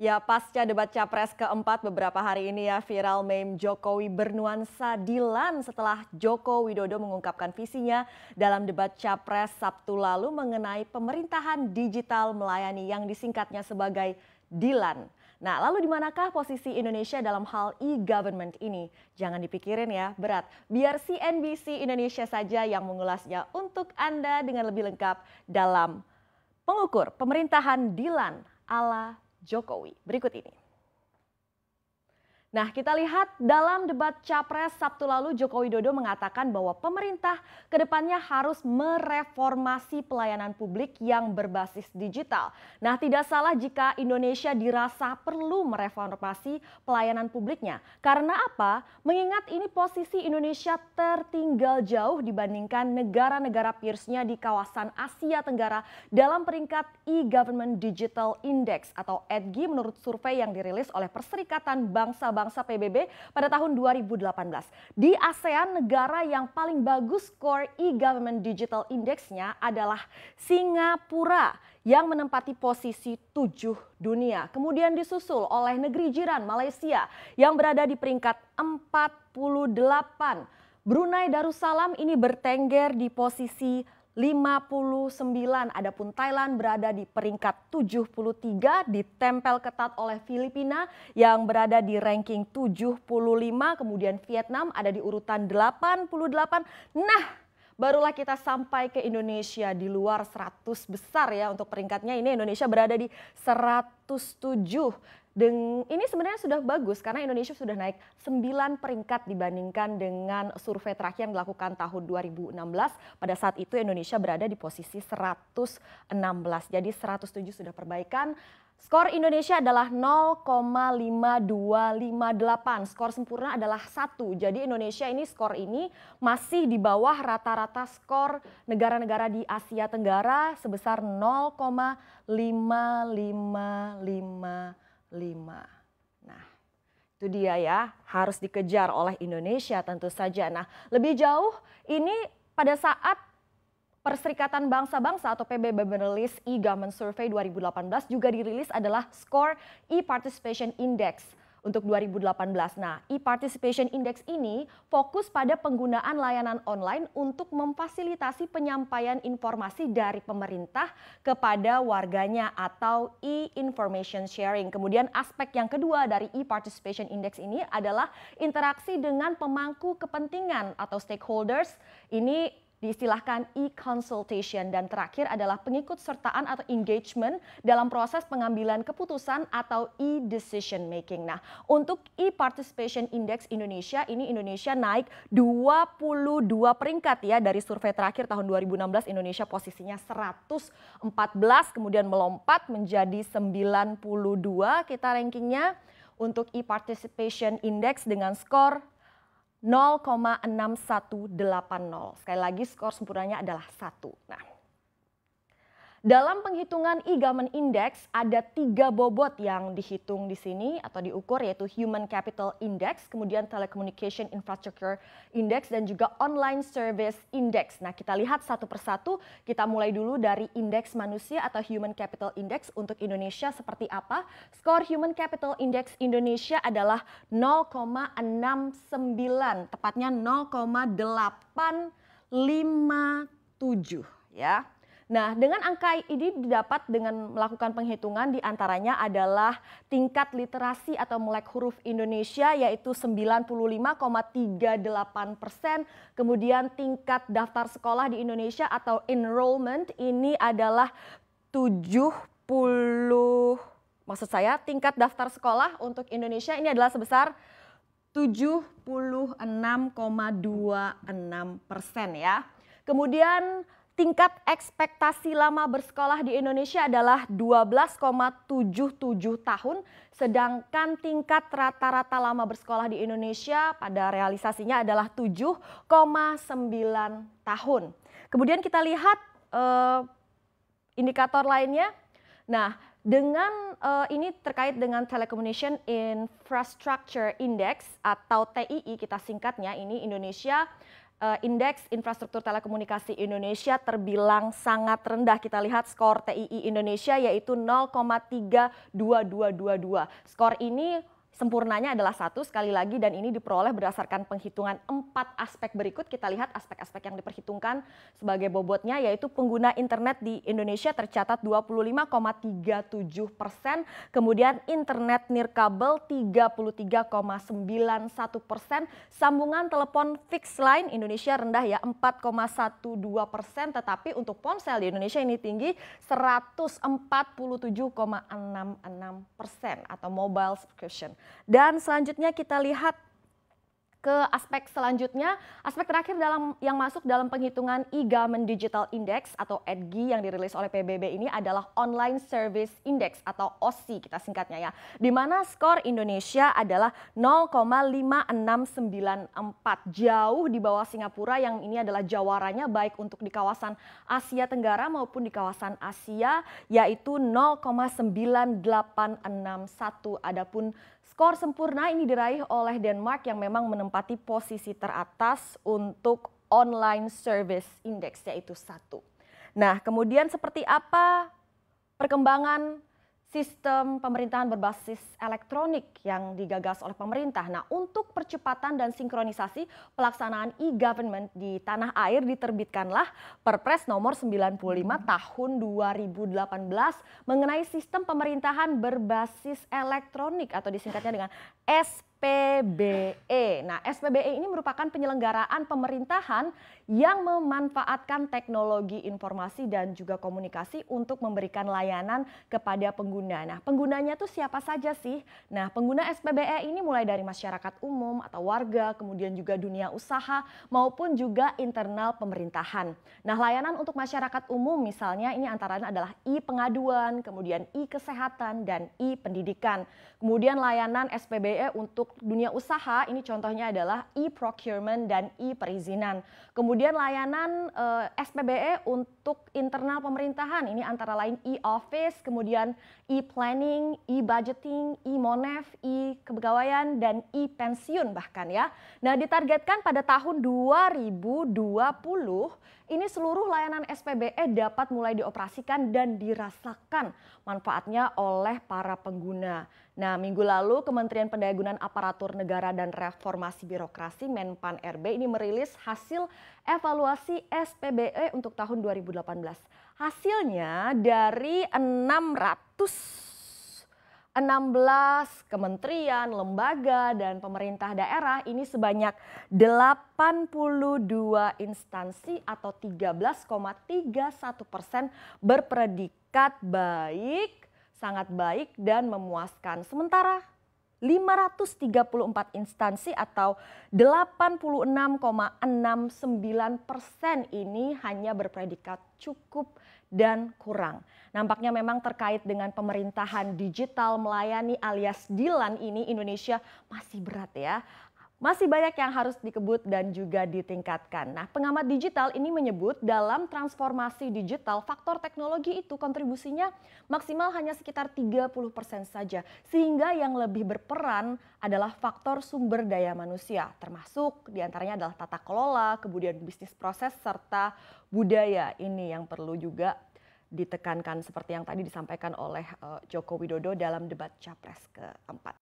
Ya, pasca debat capres keempat beberapa hari ini ya viral meme Jokowi bernuansa Dilan setelah Joko Widodo mengungkapkan visinya dalam debat capres Sabtu lalu mengenai pemerintahan digital melayani yang disingkatnya sebagai Dilan. Nah, lalu di manakah posisi Indonesia dalam hal e-government ini? Jangan dipikirin ya, berat. Biar CNBC Indonesia saja yang mengulasnya untuk Anda dengan lebih lengkap dalam pengukur pemerintahan Dilan ala Jokowi. Berikut ini. Nah, kita lihat dalam debat Capres Sabtu lalu Joko Widodo mengatakan bahwa pemerintah kedepannya harus mereformasi pelayanan publik yang berbasis digital. Nah, tidak salah jika Indonesia dirasa perlu mereformasi pelayanan publiknya. Karena apa? Mengingat ini posisi Indonesia tertinggal jauh dibandingkan negara-negara peersnya di kawasan Asia Tenggara dalam peringkat e-government digital index atau EDGI menurut survei yang dirilis oleh Perserikatan Bangsa-Bangsa Bangsa PBB pada tahun 2018. Di ASEAN, negara yang paling bagus skor e-government digital indexnya adalah Singapura yang menempati posisi tujuh dunia. Kemudian disusul oleh negeri jiran Malaysia yang berada di peringkat 48. Brunei Darussalam ini bertengger di posisi 59. Adapun Thailand berada di peringkat 73 ditempel ketat oleh Filipina yang berada di ranking 75, kemudian Vietnam ada di urutan 88. Nah, barulah kita sampai ke Indonesia di luar 100 besar ya untuk peringkatnya ini Indonesia berada di 107. Deng, ini sebenarnya sudah bagus karena Indonesia sudah naik 9 peringkat dibandingkan dengan survei terakhir yang dilakukan tahun 2016. Pada saat itu Indonesia berada di posisi 116. Jadi 107 sudah perbaikan, Skor Indonesia adalah 0,5258. Skor sempurna adalah 1. Jadi Indonesia ini skor ini masih di bawah rata-rata skor negara-negara di Asia Tenggara sebesar 0,5555. Nah, itu dia ya, harus dikejar oleh Indonesia tentu saja. Nah, lebih jauh ini pada saat Perserikatan Bangsa-Bangsa atau PBB merilis e-government survey 2018 juga dirilis adalah skor e-participation index untuk 2018. Nah, e-participation index ini fokus pada penggunaan layanan online untuk memfasilitasi penyampaian informasi dari pemerintah kepada warganya atau e-information sharing. Kemudian aspek yang kedua dari e-participation index ini adalah interaksi dengan pemangku kepentingan atau stakeholders. Ini diistilahkan e-consultation dan terakhir adalah pengikut sertaan atau engagement dalam proses pengambilan keputusan atau e-decision making. Nah, untuk e-participation index Indonesia ini Indonesia naik 22 peringkat ya dari survei terakhir tahun 2016 Indonesia posisinya 114 kemudian melompat menjadi 92 kita rankingnya untuk e-participation index dengan skor 0,6180. Sekali lagi skor sempurnanya adalah 1. Nah, dalam penghitungan e-government index ada tiga bobot yang dihitung di sini atau diukur yaitu human capital index, kemudian telecommunication infrastructure index dan juga online service index. Nah kita lihat satu persatu. Kita mulai dulu dari indeks manusia atau human capital index untuk Indonesia seperti apa? Skor human capital index Indonesia adalah 0,69, tepatnya 0,857 ya. Nah, dengan angka ini didapat dengan melakukan penghitungan diantaranya adalah tingkat literasi atau melek huruf Indonesia yaitu 95,38 persen. Kemudian tingkat daftar sekolah di Indonesia atau enrollment ini adalah 70 maksud saya tingkat daftar sekolah untuk Indonesia ini adalah sebesar 76,26 persen ya. Kemudian Tingkat ekspektasi lama bersekolah di Indonesia adalah 12,77 tahun, sedangkan tingkat rata-rata lama bersekolah di Indonesia pada realisasinya adalah 7,9 tahun. Kemudian kita lihat eh, indikator lainnya. Nah, dengan uh, ini terkait dengan Telecommunication Infrastructure Index atau TII kita singkatnya ini Indonesia Eh, indeks infrastruktur telekomunikasi Indonesia terbilang sangat rendah. Kita lihat skor TII Indonesia yaitu 0,32222. Skor ini sempurnanya adalah satu sekali lagi dan ini diperoleh berdasarkan penghitungan empat aspek berikut kita lihat aspek-aspek yang diperhitungkan sebagai bobotnya yaitu pengguna internet di Indonesia tercatat 25,37 persen kemudian internet nirkabel 33,91 persen sambungan telepon fix line Indonesia rendah ya 4,12 persen tetapi untuk ponsel di Indonesia ini tinggi 147,66 persen atau mobile subscription dan selanjutnya kita lihat ke aspek selanjutnya, aspek terakhir dalam yang masuk dalam penghitungan e-government digital index atau EDGI yang dirilis oleh PBB ini adalah online service index atau OSI kita singkatnya ya. Di mana skor Indonesia adalah 0,5694 jauh di bawah Singapura yang ini adalah jawaranya baik untuk di kawasan Asia Tenggara maupun di kawasan Asia yaitu 0,9861 adapun Skor sempurna ini diraih oleh Denmark yang memang menempati posisi teratas untuk online service index yaitu satu. Nah, kemudian seperti apa perkembangan sistem pemerintahan berbasis elektronik yang digagas oleh pemerintah. Nah, untuk percepatan dan sinkronisasi pelaksanaan e-government di tanah air diterbitkanlah Perpres nomor 95 tahun 2018 mengenai sistem pemerintahan berbasis elektronik atau disingkatnya dengan SP SPBE. Nah, SPBE ini merupakan penyelenggaraan pemerintahan yang memanfaatkan teknologi informasi dan juga komunikasi untuk memberikan layanan kepada pengguna. Nah, penggunanya tuh siapa saja sih? Nah, pengguna SPBE ini mulai dari masyarakat umum atau warga, kemudian juga dunia usaha maupun juga internal pemerintahan. Nah, layanan untuk masyarakat umum misalnya ini antara lain adalah e-pengaduan, kemudian e-kesehatan dan e-pendidikan. Kemudian layanan SPBE untuk dunia usaha ini contohnya adalah e-procurement dan e-perizinan. Kemudian layanan uh, eh, SPBE untuk internal pemerintahan ini antara lain e-office, kemudian e-planning, e-budgeting, e-monef, e-kepegawaian dan e-pensiun bahkan ya. Nah, ditargetkan pada tahun 2020 ini seluruh layanan SPBE dapat mulai dioperasikan dan dirasakan manfaatnya oleh para pengguna. Nah, minggu lalu Kementerian Pendayagunaan Aparatur Negara dan Reformasi Birokrasi Menpan RB ini merilis hasil evaluasi SPBE untuk tahun 2018. Hasilnya dari 600 16 kementerian, lembaga, dan pemerintah daerah ini sebanyak 82 instansi atau 13,31 persen berpredikat baik, sangat baik, dan memuaskan. Sementara 534 instansi atau 86,69 persen ini hanya berpredikat cukup dan kurang. Nampaknya memang terkait dengan pemerintahan digital melayani alias Dilan ini Indonesia masih berat ya. Masih banyak yang harus dikebut dan juga ditingkatkan. Nah, pengamat digital ini menyebut dalam transformasi digital, faktor teknologi itu kontribusinya maksimal hanya sekitar 30% saja. Sehingga yang lebih berperan adalah faktor sumber daya manusia, termasuk diantaranya adalah tata kelola, kemudian bisnis proses, serta budaya. Ini yang perlu juga ditekankan seperti yang tadi disampaikan oleh eh, Joko Widodo dalam debat Capres keempat.